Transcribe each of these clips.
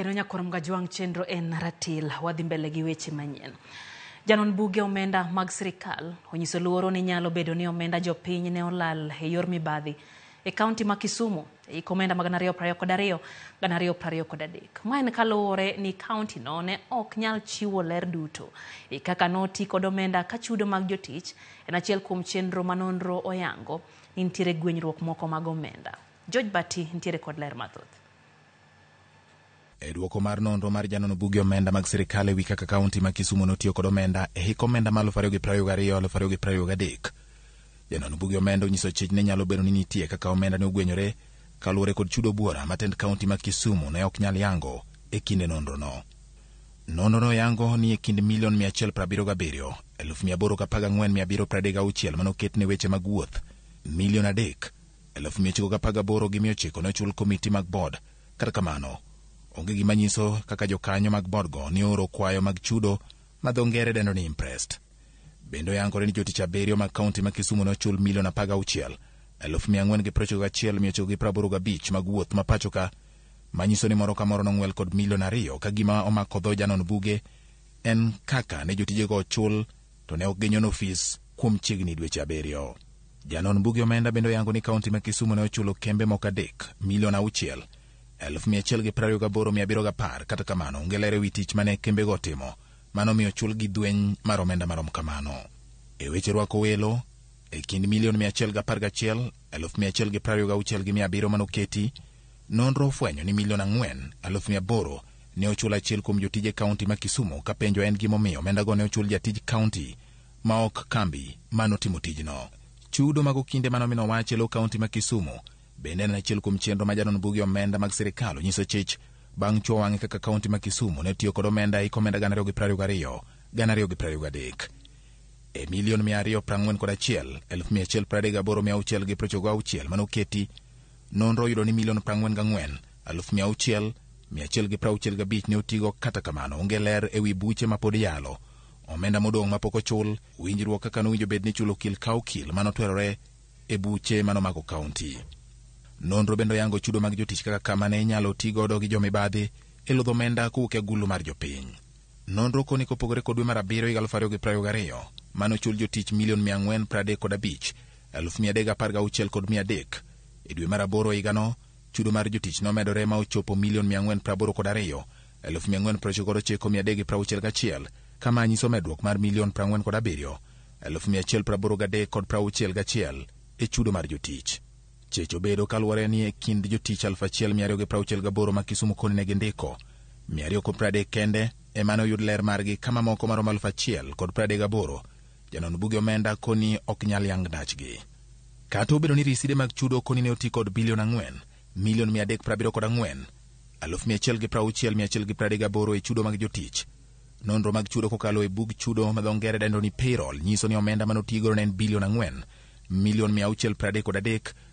kendo nyakoromga juang chenro en ratil wadhi mbele gi weche manyien janon buge omenda mag sirikal onyiso luoro ni nyalo bedo ni omenda jopiny ne olal e yor mibadhi e kaunti ma kisumu eik omenda ma 2223 ma en kaluwore ni kaunti no ne ok nyal chiwo ler duto e kaka noti kod omenda ka chudo mag jotich en achiel kuom chenro ma nonro oyango ni nitiere gwenyruok moko mag omenda george bati nitiere kod ler mathoth E duoko mar nonro mar janono buge omenda mag sirikal e wi kaka kaunti ma Kisumu notiyo kod omenda e hik omenda ma 2022-2023. Janono buge omenda onyiso chich ne nyalo bedo ni nitie kaka omenda ne ogwenyore kaluwore kod chudo buora ma tend kaunti ma Kisumu ne ok nyal yango e kinde nonro no. Nonro no yango ni e kind milion 177, 814,736 manoket ne weche mag wuoth, milion 3, 1,918,900 nochul komiti mag board. Kata kamano, onge gima nyiso kaka jokanyo mag bodgo ne oro kwayo mag chudo ma dho ngere dendo ni impressed bende oyangore ni jotich abiriyo mag kaunti ma kisumo ne ochul milion 16,491,985 mag wuoth ma pacho ka manyiso ni moro ka moro nong'wel kod milion ariyo ka gima omako dho janon buge en kaka ne jotijego ochul to ne ok ginyon ofis kuom chiegni dweche abiriyo janon buge omenda bende oyango ni kaunti ma kisumo ne ochulo kembe moko adek milion auchiel 1728 kata kamano onge ler ewi tich mane kembego otimo mano omiyo chulgi dweny mar omenda marom kamano e weche rwako welo e kind milion 111 126 gi manoketi nonro ofwenyo ni milion 4 ne ochul achiel kuom jotije kaunti ma Kisumu ka penjo en gimomiyo omendago ne ochul jatij kaunti ma ok kambi manotimo tijno chudo mag okinde manomino wach e lo kaunti ma Kisumu Bende en achiel kuom chenro ma jadon bugi omenda mag sirikal onyiso chich bang' chwo wang'e kaka kaunti ma Kisumu ne tiyo kod omenda ik e omenda gana gi gana gi e milion mia ariyo prang'wen kod achiel achiel gi mane oketi nonro oyudo ni milion prang'wen gi ne otigo kata kamano onge ler e wi buche ma pod yalo omenda modong' mapok ochul winjruok kaka nowinjo bed ni chulo kil ka okil manotwerore e buche manomako kaunti nonro bende oyango chudo mag jotich kaka kama ne inyalo ti godo gi jomibadhi e lodho omenda kowuok e agulu mar jopiny nonro koni kopogore kod dwe mar abiriyo 2022 mane ochul jotich milion 435 kod 316 e dwe mar aboro higano chudo mar jotich nomedore ma ochopo milion 482,499,361 kama nyiso medruok mar milion 47,183,61 e chudo mar jotich. Chech obedo kaluwore ni e kind jotich 1268 ma Kisumu koni ne gindiko, 230 kende ema noyud ler margi kama moko marom 1000 kod 38 janon buge omenda koni ok nyal yang dachgi. Kata obedo ni riside mag chudo koni ne oti kod bilion 4, milion 374, 1160,138 e chudo mag jotich. Nonro mag chudo kokalo e bug chudo ma dho ngere dendo ni payroll nyiso ni omenda manotigo ne en bilion 4, milion 633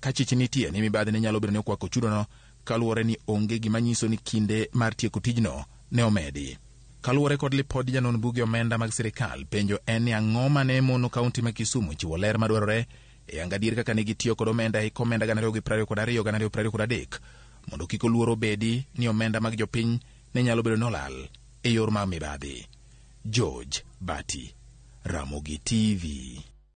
ka chich nitie ni mibadhi ne nyalo bedo ni okwako chudono kaluwore ni onge gima nyiso ni kinde mar tieko tijno ne omedi kaluwore kod lipod janon buge omenda mag sirikal penjo en ni ang'o ma ne mono kaunti ma kisumu chiwo ler madwarore e angadier kaka ne gitiyo kod omenda hik omenda 2223 mondo kik oluor obedi ni omenda mag jopiny ne nyalo bedo nolal e yor mag mibadhi george bati ramogi tv